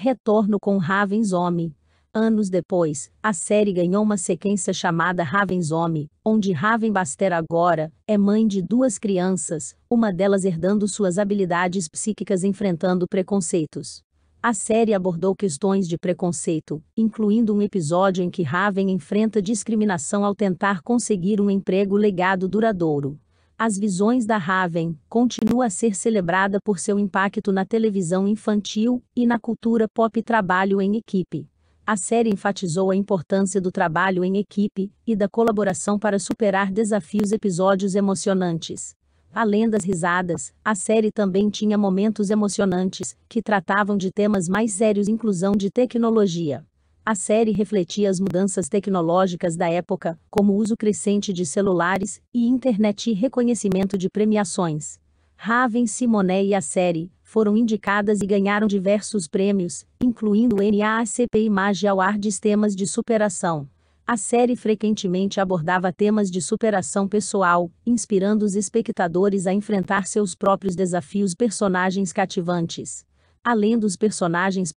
Retorno com Raven's Home. Anos depois, a série ganhou uma sequência chamada Raven's Home, onde Raven Baster agora é mãe de duas crianças, uma delas herdando suas habilidades psíquicas enfrentando preconceitos. A série abordou questões de preconceito, incluindo um episódio em que Raven enfrenta discriminação ao tentar conseguir um emprego legado duradouro. As Visões da Raven continua a ser celebrada por seu impacto na televisão infantil e na cultura pop trabalho em equipe. A série enfatizou a importância do trabalho em equipe e da colaboração para superar desafios episódios emocionantes. Além das risadas, a série também tinha momentos emocionantes, que tratavam de temas mais sérios inclusão de tecnologia. A série refletia as mudanças tecnológicas da época, como o uso crescente de celulares e internet e reconhecimento de premiações. Raven Simonet e a série foram indicadas e ganharam diversos prêmios, incluindo o NAACP Image Awards temas de superação. A série frequentemente abordava temas de superação pessoal, inspirando os espectadores a enfrentar seus próprios desafios personagens cativantes. Além dos personagens